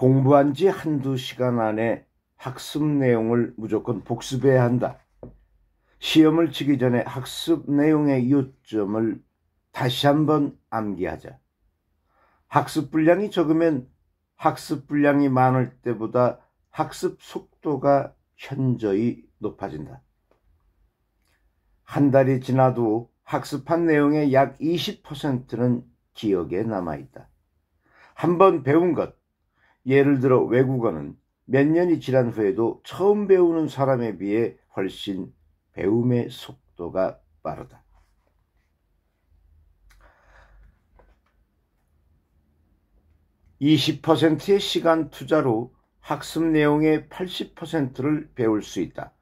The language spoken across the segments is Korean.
공부한 지 한두 시간 안에 학습 내용을 무조건 복습해야 한다. 시험을 치기 전에 학습 내용의 요점을 다시 한번 암기하자. 학습 분량이 적으면 학습 분량이 많을 때보다 학습 속도가 현저히 높아진다. 한 달이 지나도 학습한 내용의 약 20%는 기억에 남아있다. 한번 배운 것, 예를 들어 외국어는 몇 년이 지난 후에도 처음 배우는 사람에 비해 훨씬 배움의 속도가 빠르다. 2 0의 시간 투자로 학습 내용의 8 0를 배울 수 있다.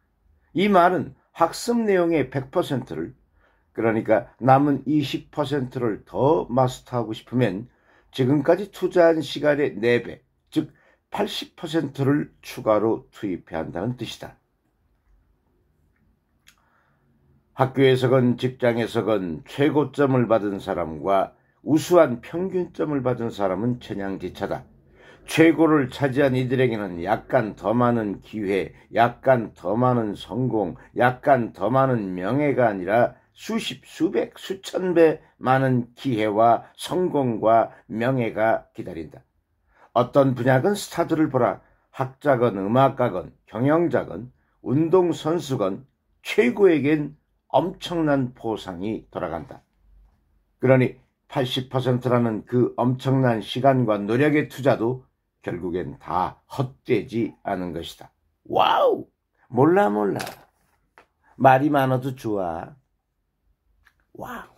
이 말은 학습 내용의 1 0 0를 그러니까 남은 2 0를더 마스터하고 싶으면 지금까지 투자한 시간의 4배 즉 80%를 추가로 투입해야 한다는 뜻이다. 학교에서건 직장에서건 최고점을 받은 사람과 우수한 평균점을 받은 사람은 천양지차다. 최고를 차지한 이들에게는 약간 더 많은 기회, 약간 더 많은 성공, 약간 더 많은 명예가 아니라 수십, 수백, 수천 배 많은 기회와 성공과 명예가 기다린다. 어떤 분야건 스타들을 보라 학자건 음악가건 경영자건 운동선수건 최고에겐 엄청난 보상이 돌아간다. 그러니 80%라는 그 엄청난 시간과 노력의 투자도 결국엔 다 헛되지 않은 것이다. 와우! 몰라 몰라. 말이 많아도 좋아. 와우.